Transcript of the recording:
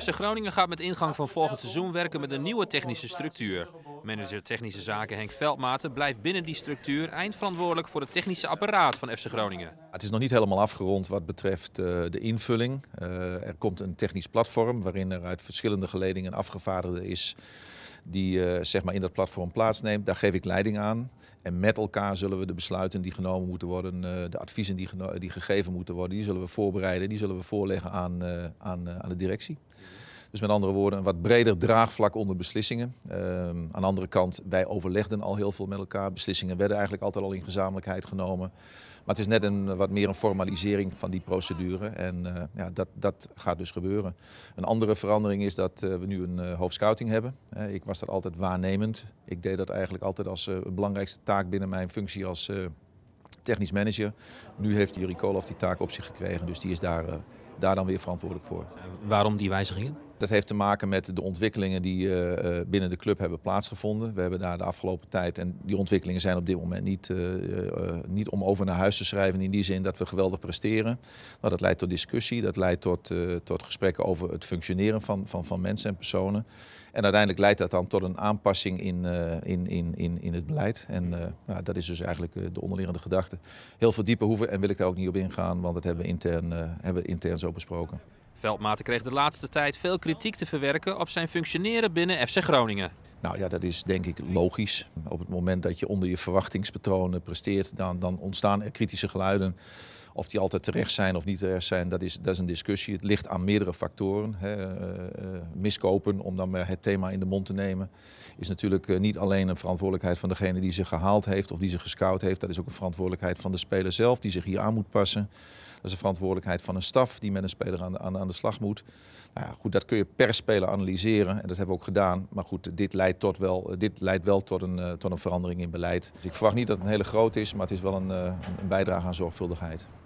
FC Groningen gaat met ingang van volgend seizoen werken met een nieuwe technische structuur. Manager technische zaken Henk Veldmaten blijft binnen die structuur eindverantwoordelijk voor het technische apparaat van FC Groningen. Het is nog niet helemaal afgerond wat betreft eh, de invulling. Eh, er komt een technisch platform waarin er uit verschillende geledingen afgevaardigden is die eh, zeg maar in dat platform plaatsneemt. Daar geef ik leiding aan. En met elkaar zullen we de besluiten die genomen moeten worden, eh, de adviezen die, die, gegeven moeten worden, die zullen we voorbereiden, die zullen we voorleggen aan, eh, aan, aan de directie. Dus met andere woorden, een wat breder draagvlak onder beslissingen. Ehm, aan de andere kant, wij overlegden al heel veel met elkaar. Beslissingen werden eigenlijk altijd al in gezamenlijkheid genomen. Maar het is net een, eh, wat meer een formalisering van die procedure. En eh, ja, dat, dat gaat dus gebeuren. Een andere verandering is dat eh, we nu een uh, hoofdscouting hebben. ik was dat altijd waarnemend. Ik deed dat eigenlijk altijd als belangrijkste taak binnen mijn functie als technisch manager. Nu heeft Juri Koloff die taak op zich gekregen. Dus die is daar, daar dan weer verantwoordelijk voor. waarom die wijzigingen? Dat heeft te maken met de ontwikkelingen die eh, eh, binnen de club hebben plaatsgevonden. We hebben daar de afgelopen tijd, en die ontwikkelingen zijn op dit moment niet, eh, niet om over naar huis te schrijven. In die zin dat we geweldig presteren. Maar dat leidt tot discussie, dat leidt tot, tot gesprekken over het functioneren van, van, van mensen en personen. En uiteindelijk leidt dat dan tot een aanpassing in, in, in, in, in het beleid. En nou, dat is dus eigenlijk de onderliggende gedachte. Heel veel dieper hoeven en wil ik daar ook niet op ingaan, want dat hebben intern, hebben we intern zo besproken. Veldmaten kreeg de laatste tijd veel kritiek te verwerken op zijn functioneren binnen FC Groningen. Nou ja, dat is denk ik logisch. Op het moment dat je onder je verwachtingspatronen presteert, dan, dan ontstaan er kritische geluiden. Of die altijd terecht zijn of niet terecht zijn, dat is, dat is een discussie. Het ligt aan meerdere factoren. Hè. Eh, eh, miskopen, om dan maar het thema in de mond te nemen, is natuurlijk eh, niet alleen een verantwoordelijkheid van degene die ze gehaald heeft of die ze gescout heeft. Dat is ook een verantwoordelijkheid van de speler zelf, die zich hier aan moet passen is de verantwoordelijkheid van een staf die met een speler aan, aan, aan de slag moet. Nou ja, goed, dat kun je per speler analyseren en dat hebben we ook gedaan. Maar goed, dit leidt, tot wel, dit leidt wel tot een, eh, tot een verandering in beleid. Dus ik verwacht niet dat het een hele grote is, maar het is wel een, eh, een bijdrage aan zorgvuldigheid.